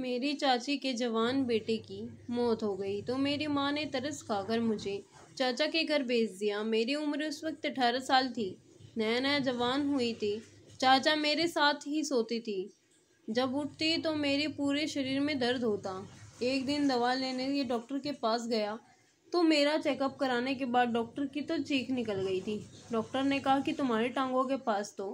मेरी चाची के जवान बेटे की मौत हो गई तो मेरी माँ ने तरस खाकर मुझे चाचा के घर भेज दिया मेरी उम्र उस वक्त अठारह साल थी नया नया जवान हुई थी चाचा मेरे साथ ही सोती थी जब उठती तो मेरे पूरे शरीर में दर्द होता एक दिन दवा लेने के डॉक्टर के पास गया तो मेरा चेकअप कराने के बाद डॉक्टर की तो चीख निकल गई थी डॉक्टर ने कहा कि तुम्हारी टांगों के पास तो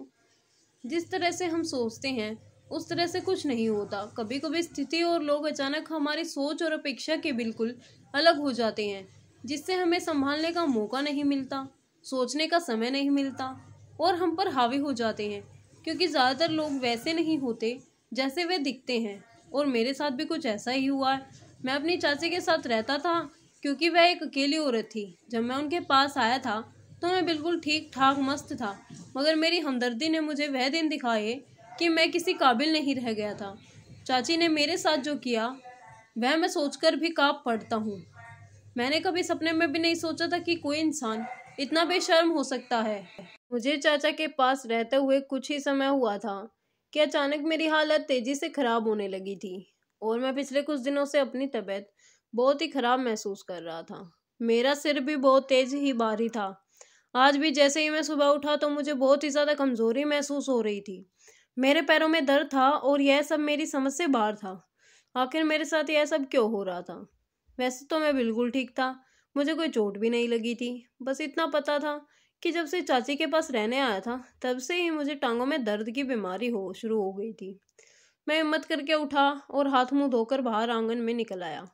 जिस तरह से हम सोचते हैं उस तरह से कुछ नहीं होता कभी कभी स्थिति और लोग अचानक हमारी सोच और अपेक्षा के बिल्कुल अलग हो जाते हैं जिससे हमें संभालने का मौका नहीं मिलता सोचने का समय नहीं मिलता और हम पर हावी हो जाते हैं क्योंकि ज़्यादातर लोग वैसे नहीं होते जैसे वे दिखते हैं और मेरे साथ भी कुछ ऐसा ही हुआ है मैं अपनी चाची के साथ रहता था क्योंकि वह एक अकेली औरत थी जब मैं उनके पास आया था तो मैं बिल्कुल ठीक ठाक मस्त था मगर मेरी हमदर्दी ने मुझे वह दिन दिखाए कि मैं किसी काबिल नहीं रह गया था चाची ने मेरे साथ जो किया वह मैं सोचकर भी काप पड़ता हूँ मैंने कभी सपने में भी नहीं सोचा था कि कोई इंसान इतना बेशर्म हो सकता है मुझे चाचा के पास रहते हुए कुछ ही समय हुआ था कि अचानक मेरी हालत तेज़ी से ख़राब होने लगी थी और मैं पिछले कुछ दिनों से अपनी तबीयत बहुत ही ख़राब महसूस कर रहा था मेरा सिर भी बहुत तेज़ ही भारी था आज भी जैसे ही मैं सुबह उठा तो मुझे बहुत ही ज़्यादा कमज़ोरी महसूस हो रही थी मेरे पैरों में दर्द था और यह सब मेरी समझ से बाहर था आखिर मेरे साथ यह सब क्यों हो रहा था वैसे तो मैं बिल्कुल ठीक था मुझे कोई चोट भी नहीं लगी थी बस इतना पता था कि जब से चाची के पास रहने आया था तब से ही मुझे टांगों में दर्द की बीमारी हो शुरू हो गई थी मैं हिम्मत करके उठा और हाथ मुंह धोकर बाहर आंगन में निकल आया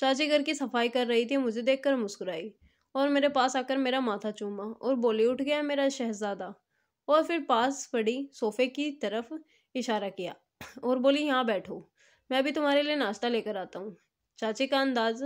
चाची घर की सफाई कर रही थी मुझे देखकर मुस्कुराई और मेरे पास आकर मेरा माथा चूमा और बोली उठ गया मेरा शहजादा और फिर पास पड़ी सोफे की तरफ इशारा किया और बोली यहाँ बैठो मैं भी तुम्हारे लिए नाश्ता लेकर आता हूँ चाची का अंदाज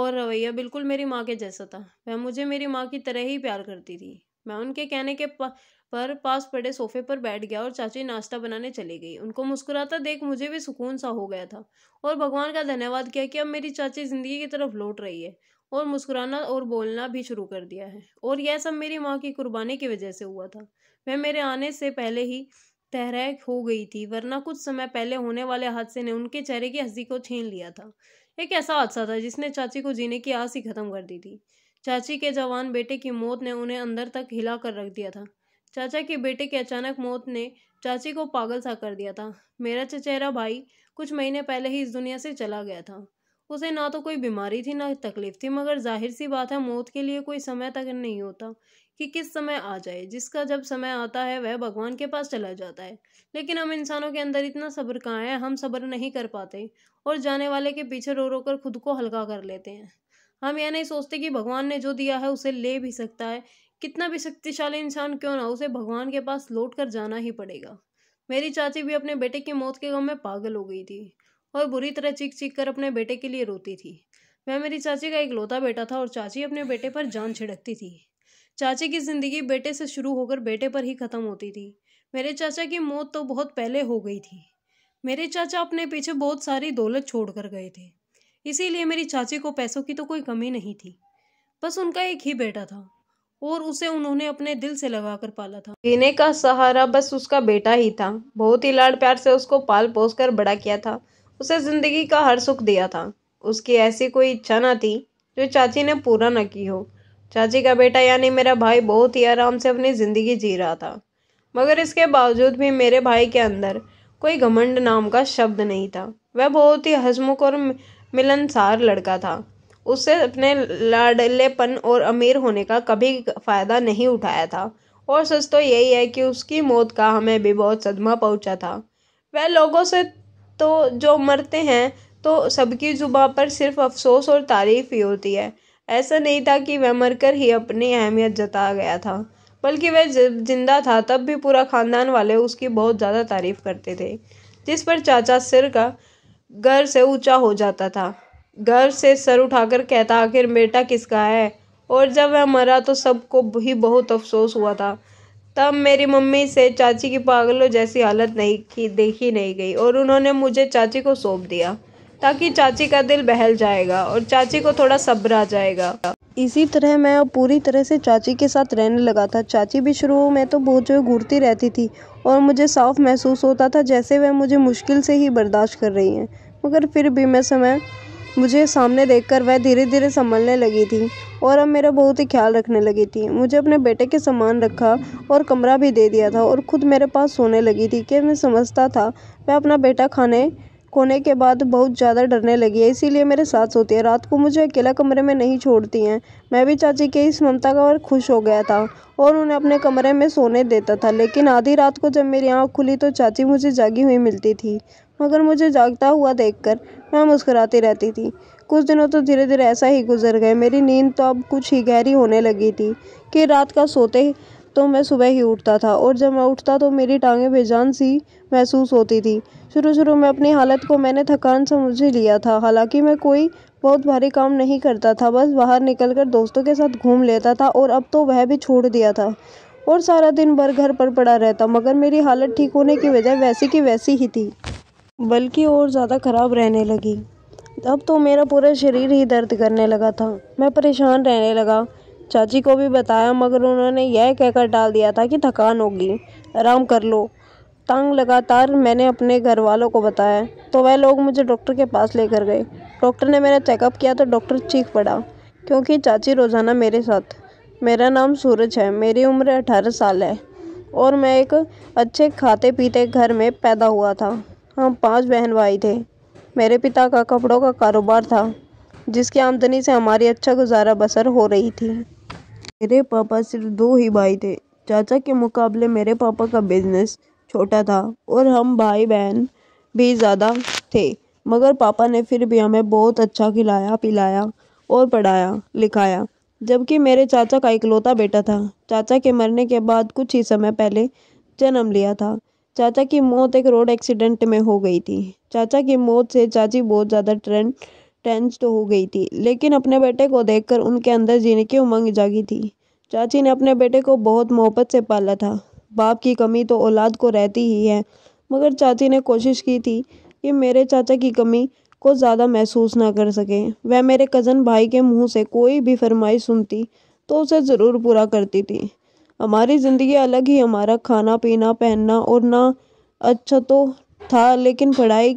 और रवैया बिल्कुल मेरी माँ के जैसा था वह मुझे मेरी माँ की तरह ही प्यार करती थी मैं उनके कहने के पा, पर पास पड़े सोफे पर बैठ गया और चाची नाश्ता बनाने चली गई उनको मुस्कुराता देख मुझे भी सुकून सा हो गया था और भगवान का धन्यवाद किया कि अब मेरी चाची ज़िंदगी की तरफ लौट रही है और मुस्कुराना और बोलना भी शुरू कर दिया है और यह सब मेरी माँ की कुर्बानी की वजह से हुआ था वह मेरे आने से पहले ही तहरैक हो गई थी वरना कुछ समय पहले होने वाले हादसे ने उनके चेहरे की हंसी को छीन लिया था एक ऐसा हादसा था जिसने चाची को जीने की आस ही खत्म कर दी थी चाची के जवान बेटे की मौत ने उन्हें अंदर तक हिला कर रख दिया था चाचा के बेटे की अचानक मौत ने चाची को पागल सा कर दिया था मेरा चचेरा भाई कुछ महीने पहले ही इस दुनिया से चला गया था उसे ना तो कोई बीमारी थी ना तकलीफ थी मगर जाहिर सी बात है मौत के लिए कोई समय तक नहीं होता कि किस समय आ जाए जिसका जब समय आता है वह भगवान के पास चला जाता है लेकिन हम इंसानों के अंदर इतना सब्र कहाँ है हम सब्र नहीं कर पाते और जाने वाले के पीछे रो रो कर खुद को हल्का कर लेते हैं हम यह नहीं सोचते कि भगवान ने जो दिया है उसे ले भी सकता है कितना भी शक्तिशाली इंसान क्यों ना उसे भगवान के पास लौट कर जाना ही पड़ेगा मेरी चाची भी अपने बेटे की मौत के गम में पागल हो गई थी और बुरी तरह चीख चीख कर अपने बेटे के लिए रोती थी वह मेरी चाची का एक लोता बेटा था और चाची अपने बेटे पर जान छिड़कती थी चाची की ज़िंदगी बेटे से शुरू होकर बेटे पर ही ख़त्म होती थी मेरे चाचा की मौत तो बहुत पहले हो गई थी मेरे चाचा अपने पीछे बहुत सारी दौलत छोड़ कर गए थे इसीलिए मेरी चाची को पैसों की तो कोई कमी नहीं थी बस उनका एक ही बेटा था और उसे उन्होंने अपने दिल से लगाकर पाला था जीने का सहारा बस उसका बेटा ही था बहुत ही लाड़ प्यार से उसको पाल पोस कर बड़ा किया था उसे ज़िंदगी का हर सुख दिया था उसकी ऐसी कोई इच्छा ना थी जो चाची ने पूरा न की हो चाची का बेटा यानी मेरा भाई बहुत ही आराम से अपनी ज़िंदगी जी रहा था मगर इसके बावजूद भी मेरे भाई के अंदर कोई घमंड नाम का शब्द नहीं था वह बहुत ही हसमुख और मिलनसार लड़का था उससे अपने लाडलेपन और अमीर होने का कभी फ़ायदा नहीं उठाया था और सच तो यही है कि उसकी मौत का हमें भी बहुत सदमा पहुंचा था वह लोगों से तो जो मरते हैं तो सबकी ज़ुबा पर सिर्फ अफ़सोस और तारीफ़ ही होती है ऐसा नहीं था कि वह मरकर ही अपनी अहमियत जता गया था बल्कि वह जिंदा था तब भी पूरा ख़ानदान वाले उसकी बहुत ज़्यादा तारीफ़ करते थे जिस पर चाचा सिर का घर से ऊंचा हो जाता था घर से सर उठाकर कहता आखिर बेटा किसका है और जब वह मरा तो सबको ही बहुत अफसोस हुआ था तब मेरी मम्मी से चाची की पागलों जैसी हालत नहीं की देखी नहीं गई और उन्होंने मुझे चाची को सौंप दिया ताकि चाची का दिल बहल जाएगा और चाची को थोड़ा सब्र आ जाएगा इसी तरह मैं पूरी तरह से चाची के साथ रहने लगा था चाची भी शुरू में तो बहुत जो घूरती रहती थी और मुझे साफ महसूस होता था जैसे वह मुझे मुश्किल से ही बर्दाश्त कर रही हैं मगर फिर भी मैं समय मुझे सामने देखकर वह धीरे धीरे संभलने लगी थी और अब मेरा बहुत ही ख्याल रखने लगी थी मुझे अपने बेटे के सामान रखा और कमरा भी दे दिया था और खुद मेरे पास सोने लगी थी कि मैं समझता था वह अपना बेटा खाने खोने के बाद बहुत ज़्यादा डरने लगी है इसीलिए मेरे साथ सोती है रात को मुझे अकेला कमरे में नहीं छोड़ती हैं मैं भी चाची के इस ममता का और खुश हो गया था और उन्हें अपने कमरे में सोने देता था लेकिन आधी रात को जब मेरी आँख खुली तो चाची मुझे जागी हुई मिलती थी मगर मुझे जागता हुआ देखकर मैं मुस्कुराती रहती थी कुछ दिनों तो धीरे धीरे ऐसा ही गुजर गए मेरी नींद तो अब कुछ ही गहरी होने लगी थी कि रात का सोते तो मैं सुबह ही उठता था और जब मैं उठता तो मेरी टांगें बेजान सी महसूस होती थी शुरू शुरू में अपनी हालत को मैंने थकान समझ ही लिया था हालांकि मैं कोई बहुत भारी काम नहीं करता था बस बाहर निकलकर दोस्तों के साथ घूम लेता था और अब तो वह भी छोड़ दिया था और सारा दिन भर घर पर पड़ा रहता मगर मेरी हालत ठीक होने की वजह वैसी की वैसी ही थी बल्कि और ज़्यादा ख़राब रहने लगी अब तो मेरा पूरा शरीर ही दर्द करने लगा था मैं परेशान रहने लगा चाची को भी बताया मगर उन्होंने यह कहकर डाल दिया था कि थकान होगी आराम कर लो तंग लगातार मैंने अपने घर वालों को बताया तो वह लोग मुझे डॉक्टर के पास लेकर गए डॉक्टर ने मेरा चेकअप किया तो डॉक्टर चीख पड़ा क्योंकि चाची रोज़ाना मेरे साथ मेरा नाम सूरज है मेरी उम्र अठारह साल है और मैं एक अच्छे खाते पीते घर में पैदा हुआ था हम पांच बहन भाई थे मेरे पिता का कपड़ों का कारोबार था जिसकी आमदनी से हमारी अच्छा गुजारा बसर हो रही थी मेरे पापा सिर्फ दो ही भाई थे चाचा के मुकाबले मेरे पापा का बिजनेस छोटा था और हम भाई बहन भी ज़्यादा थे मगर पापा ने फिर भी हमें बहुत अच्छा खिलाया पिलाया और पढ़ाया लिखाया जबकि मेरे चाचा का इकलौता बेटा था चाचा के मरने के बाद कुछ ही समय पहले जन्म लिया था चाचा की मौत एक रोड एक्सीडेंट में हो गई थी चाचा की मौत से चाची बहुत ज़्यादा ट्रेंड टेंस्ड हो गई थी लेकिन अपने बेटे को देखकर उनके अंदर जीने की उमंग जागी थी चाची ने अपने बेटे को बहुत मोहब्बत से पाला था बाप की कमी तो औलाद को रहती ही है मगर चाची ने कोशिश की थी कि मेरे चाचा की कमी को ज़्यादा महसूस ना कर सके वह मेरे कज़न भाई के मुंह से कोई भी फरमाइश सुनती तो उसे ज़रूर पूरा करती थी हमारी ज़िंदगी अलग ही हमारा खाना पीना पहनना और ना अच्छा तो था लेकिन पढ़ाई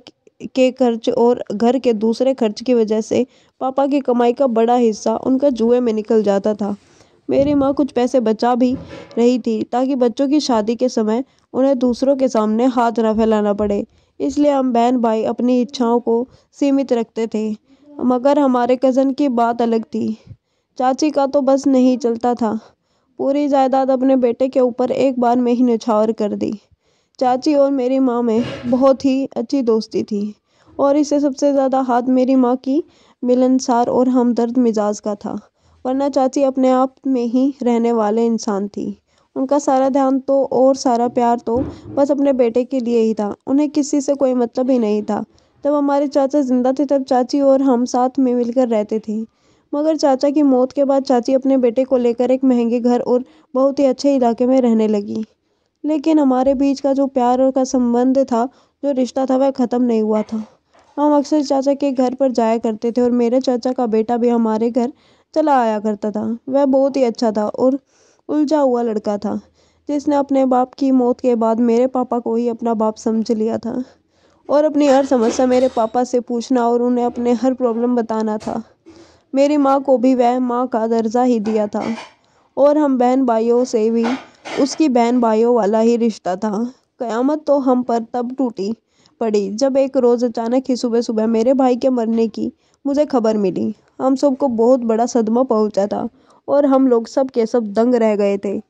के खर्च और घर के दूसरे खर्च की वजह से पापा की कमाई का बड़ा हिस्सा उनका जुए में निकल जाता था मेरी माँ कुछ पैसे बचा भी रही थी ताकि बच्चों की शादी के समय उन्हें दूसरों के सामने हाथ न फैलाना पड़े इसलिए हम बहन भाई अपनी इच्छाओं को सीमित रखते थे मगर हमारे कज़न की बात अलग थी चाची का तो बस नहीं चलता था पूरी जायदाद अपने बेटे के ऊपर एक बार में ही निछावर कर दी चाची और मेरी माँ में बहुत ही अच्छी दोस्ती थी और इसे सबसे ज़्यादा हाथ मेरी माँ की मिलनसार और हमदर्द मिजाज का था वरना चाची अपने आप में ही रहने वाले इंसान थी उनका सारा ध्यान तो और सारा प्यार तो बस अपने बेटे के लिए ही था उन्हें किसी से कोई मतलब ही नहीं था जब हमारे चाचा ज़िंदा थे तब चाची और हम साथ में मिलकर रहते थे मगर चाचा की मौत के बाद चाची अपने बेटे को लेकर एक महंगे घर और बहुत ही अच्छे इलाके में रहने लगी लेकिन हमारे बीच का जो प्यार का संबंध था जो रिश्ता था वह ख़त्म नहीं हुआ था हम अक्सर चाचा के घर पर जाया करते थे और मेरे चाचा का बेटा भी हमारे घर चला आया करता था वह बहुत ही अच्छा था और उलझा हुआ लड़का था जिसने अपने बाप की मौत के बाद मेरे पापा को ही अपना बाप समझ लिया था और अपनी हर समस्या मेरे पापा से पूछना और उन्हें अपने हर प्रॉब्लम बताना था मेरी माँ को भी वह माँ का दर्जा ही दिया था और हम बहन भाइयों से भी उसकी बहन भाइयों वाला ही रिश्ता था क़यामत तो हम पर तब टूटी पड़ी जब एक रोज़ अचानक ही सुबह सुबह मेरे भाई के मरने की मुझे खबर मिली हम सबको बहुत बड़ा सदमा पहुंचा था और हम लोग सब के सब दंग रह गए थे